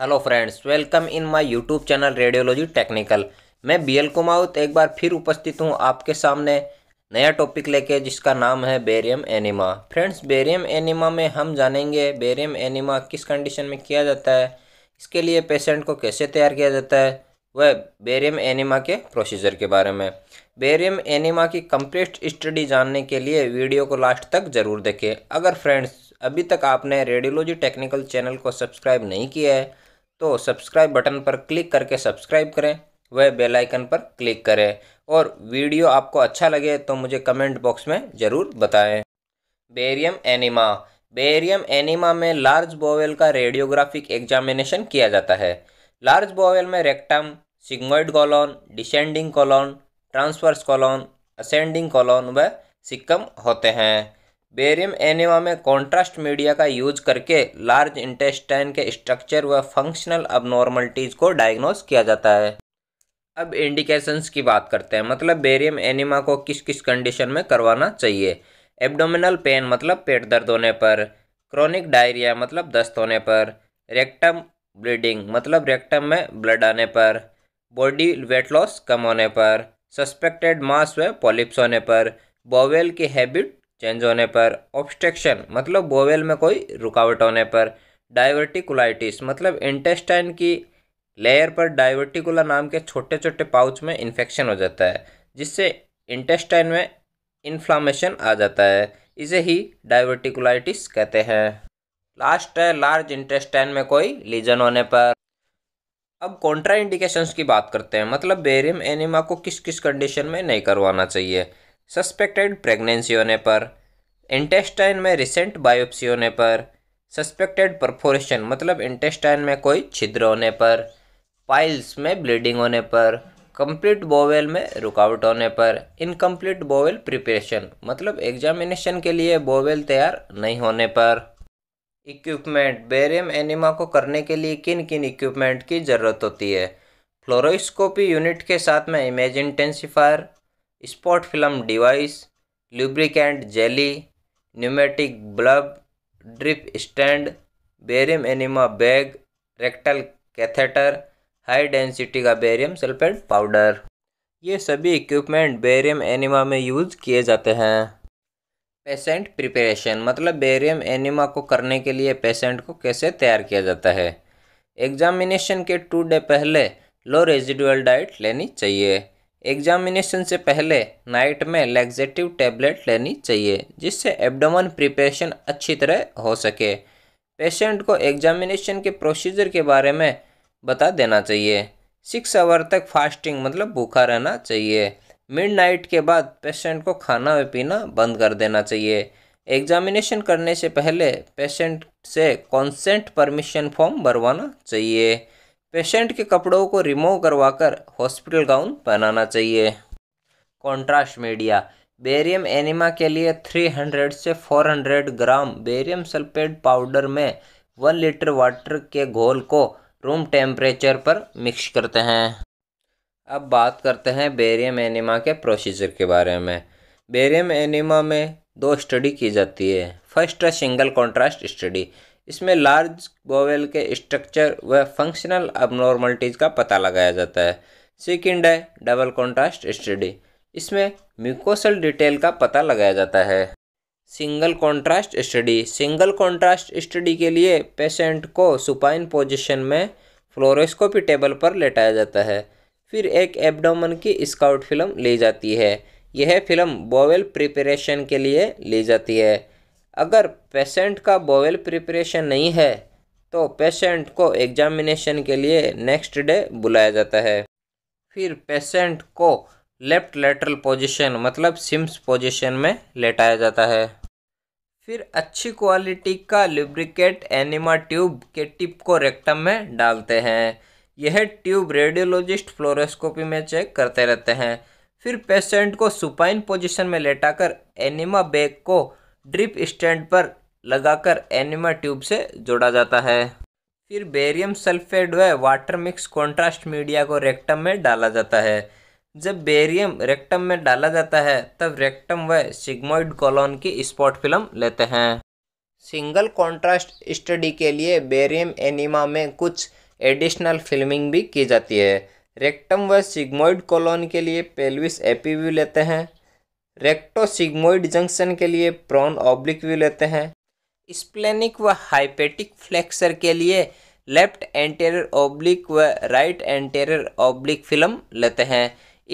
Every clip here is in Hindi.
hello friends welcome in my YouTube channel radiology technical मैं बी एल कुमाउत एक बार फिर उपस्थित हूँ आपके सामने नया टॉपिक लेके जिसका नाम है barium enema friends barium enema में हम जानेंगे बेरियम एनिमा किस कंडीशन में किया जाता है इसके लिए पेशेंट को कैसे तैयार किया जाता है वह बेरियम एनिमा के प्रोसीजर के बारे में बेरियम एनिमा की कंप्लीट स्टडी जानने के लिए वीडियो को लास्ट तक ज़रूर देखें अगर फ्रेंड्स अभी तक आपने रेडियोलॉजी टेक्निकल चैनल को सब्सक्राइब नहीं किया है तो सब्सक्राइब बटन पर क्लिक करके सब्सक्राइब करें वह बेल आइकन पर क्लिक करें और वीडियो आपको अच्छा लगे तो मुझे कमेंट बॉक्स में ज़रूर बताएं बेरियम एनिमा बेरियम एनिमा में लार्ज बोवेल का रेडियोग्राफिक एग्जामिनेशन किया जाता है लार्ज बोवेल में rectum sigmoid colon descending colon transverse colon ascending colon व सिक्कम होते हैं बेरियम एनिमा में कॉन्ट्रास्ट मीडिया का यूज करके लार्ज इंटेस्टाइन के स्ट्रक्चर व फंक्शनल अबनॉर्मलिटीज़ को डायग्नोस किया जाता है अब इंडिकेशंस की बात करते हैं मतलब बेरियम एनिमा को किस किस कंडीशन में करवाना चाहिए एब्डोमिनल पेन मतलब पेट दर्द होने पर क्रॉनिक डायरिया मतलब दस्त होने पर रेक्टम ब्लीडिंग मतलब रेक्टम में ब्लड आने पर बॉडी वेट लॉस कम होने पर सस्पेक्टेड मास व पॉलिप्स होने पर बोवेल की हैबिट चेंज होने पर ऑब्स्ट्रक्शन मतलब बोवेल में कोई रुकावट होने पर डायवर्टिकुलाइटिस मतलब इंटेस्टाइन की लेयर पर डायवर्टिकुला नाम के छोटे छोटे पाउच में इन्फेक्शन हो जाता है जिससे इंटेस्टाइन में इन्फ्लामेशन आ जाता है इसे ही डायवर्टिकुलाइटिस कहते हैं लास्ट है लार्ज इंटेस्टाइन में कोई लीजन होने पर अब कॉन्ट्रा की बात करते हैं मतलब बेरियम एनिमा को किस किस कंडीशन में नहीं करवाना चाहिए सस्पेक्टेड प्रेगनेंसी होने पर इंटेस्टाइन में रिसेंट बायोप्सी होने पर सस्पेक्टेड परफोरेशन मतलब इंटेस्टाइन में कोई छिद्र होने पर पाइल्स में ब्लीडिंग होने पर कंप्लीट बोवेल में रुकावट होने पर इनकम्प्लीट बोवेल प्रिपरेशन मतलब एग्जामिनेशन के लिए बोवेल तैयार नहीं होने पर इक्विपमेंट बेरियम एनिमा को करने के लिए किन किन इक्विपमेंट की ज़रूरत होती है फ्लोरोस्कोपी यूनिट के साथ में image intensifier spot film device lubricant jelly pneumatic bulb drip stand barium enema bag rectal catheter high density का बेरियम सल्फेट पाउडर ये सभी इक्विपमेंट बेरियम एनिमा में यूज़ किए जाते हैं पेशेंट प्रिपरेशन मतलब बेरियम एनिमा को करने के लिए पेशेंट को कैसे तैयार किया जाता है एग्जामिनेशन के टू डे पहले लो रेजिडुअल डाइट लेनी चाहिए एग्जामिनेशन से पहले नाइट में लैक्जेटिव टैबलेट लेनी चाहिए जिससे एब्डोमन प्रिपरेशन अच्छी तरह हो सके पेशेंट को एग्जामिनेशन के प्रोसीजर के बारे में बता देना चाहिए सिक्स आवर तक फास्टिंग मतलब भूखा रहना चाहिए मिडनाइट के बाद पेशेंट को खाना व पीना बंद कर देना चाहिए एग्जामिनेशन करने से पहले पेशेंट से कॉन्सेंट परमिशन फॉर्म भरवाना चाहिए पेशेंट के कपड़ों को रिमूव करवाकर हॉस्पिटल गाउन पहनाना चाहिए कॉन्ट्रास्ट मीडिया बेरियम एनिमा के लिए 300 से 400 ग्राम बेरियम सल्फेट पाउडर में वन लीटर वाटर के घोल को रूम टेम्परेचर पर मिक्स करते हैं अब बात करते हैं बेरियम एनिमा के प्रोसीजर के बारे में बेरियम एनिमा में दो स्टडी की जाती है फर्स्ट सिंगल कॉन्ट्रास्ट स्टडी इसमें लार्ज बोवेल के स्ट्रक्चर व फंक्शनल अबनॉर्मलिटीज़ का पता लगाया जाता है सेकेंड है डबल कॉन्ट्रास्ट स्टडी इसमें म्यूकोसल डिटेल का पता लगाया जाता है single contrast study single contrast study के लिए पेशेंट को सुपाइन पोजिशन में फ्लोरोस्कोपी टेबल पर लेटाया जाता है फिर एक एब्डोमन की स्काउट फिल्म ली जाती है यह फिल्म बोवेल प्रिपरेशन के लिए ली जाती है अगर पेशेंट का बोवेल प्रिपरेशन नहीं है तो पेशेंट को एग्जामिनेशन के लिए नेक्स्ट डे बुलाया जाता है फिर पेशेंट को लेफ्ट लेटरल पोजीशन मतलब सिम्स पोजीशन में लेटाया जाता है फिर अच्छी क्वालिटी का लुब्रिकेट एनिमा ट्यूब के टिप को रेक्टम में डालते हैं यह ट्यूब रेडियोलॉजिस्ट फ्लोरोस्कोपी में चेक करते रहते हैं फिर पेशेंट को सुपाइन पोजीशन में लेटाकर एनिमा बैग को ड्रिप स्टैंड पर लगाकर एनिमा ट्यूब से जोड़ा जाता है फिर बेरियम सल्फेट व वाटर मिक्स कॉन्ट्रास्ट मीडिया को रेक्टम में डाला जाता है जब बेरियम रेक्टम में डाला जाता है तब रेक्टम व सिग्मोइड कॉलोन की स्पॉट फिल्म लेते हैं सिंगल कॉन्ट्रास्ट स्टडी के लिए बेरियम एनिमा में कुछ एडिशनल फिल्मिंग भी की जाती है रेक्टम व सिग्मोइड कॉलोन के लिए पेल्विस एपी लेते हैं रेक्टोसिग्मोइड जंक्शन के लिए प्रॉन ऑब्लिक व्यू लेते हैं स्प्लेनिक व हाइपेटिक फ्लेक्सर के लिए लेफ्ट एंटेरियर ऑब्लिक व राइट एंटेरियर ऑब्लिक फिल्म लेते हैं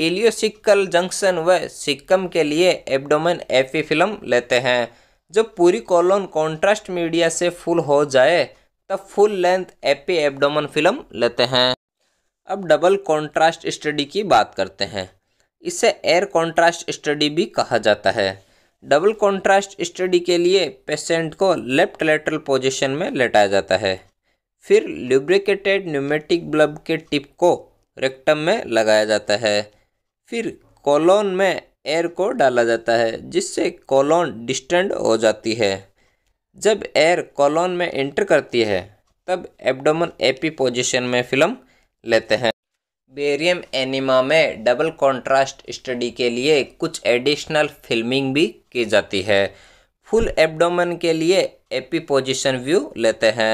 एलियोसिक्कल जंक्शन व सिक्कम के लिए एब्डोमेन एफी फिल्म लेते हैं जब पूरी कॉलोन कॉन्ट्रास्ट मीडिया से फुल हो जाए तब full length AP abdomen film लेते हैं अब डबल कॉन्ट्रास्ट स्टडी की बात करते हैं इसे एयर कॉन्ट्रास्ट स्टडी भी कहा जाता है डबल कॉन्ट्रास्ट स्टडी के लिए पेशेंट को लेफ्ट लेटरल पोजीशन में लेटाया जाता है फिर ल्यूब्रिकेटेड न्यूमेटिक ब्लब के टिप को रेक्टम में लगाया जाता है फिर कॉलोन में एयर को डाला जाता है जिससे कॉलोन डिस्टेंड हो जाती है जब एयर कॉलोन में एंटर करती है तब एब्डोमन एपी पोजिशन में फिल्म लेते हैं बेरियम एनिमा में डबल कॉन्ट्रास्ट स्टडी के लिए कुछ एडिशनल फिल्मिंग भी की जाती है फुल एब्डोमेन के लिए एपी पोजिशन व्यू लेते हैं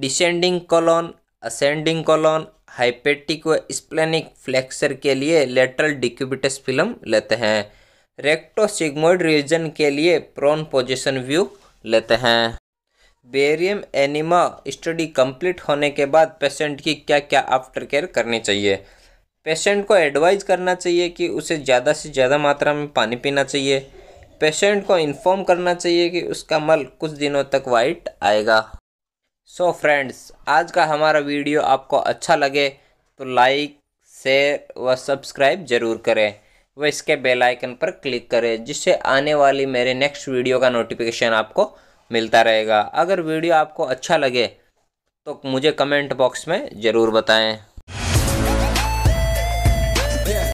descending colon ascending colon hepatic व स्प्लेनिक फ्लेक्सर के लिए लेटरल डिक्यूबिटस फिल्म लेते हैं रेक्टोसिग्मोइड रीजन के लिए प्रोन पोजिशन व्यू लेते हैं बेरियम एनिमा स्टडी कंप्लीट होने के बाद पेशेंट की क्या क्या आफ्टर केयर करनी चाहिए पेशेंट को एडवाइज करना चाहिए कि उसे ज़्यादा से ज़्यादा मात्रा में पानी पीना चाहिए पेशेंट को इन्फॉर्म करना चाहिए कि उसका मल कुछ दिनों तक वाइट आएगा सो so फ्रेंड्स आज का हमारा वीडियो आपको अच्छा लगे तो लाइक शेयर व सब्सक्राइब जरूर करें व इसके बेल आइकन पर क्लिक करें जिससे आने वाली मेरे नेक्स्ट वीडियो का नोटिफिकेशन आपको मिलता रहेगा अगर वीडियो आपको अच्छा लगे तो मुझे कमेंट बॉक्स में ज़रूर बताएं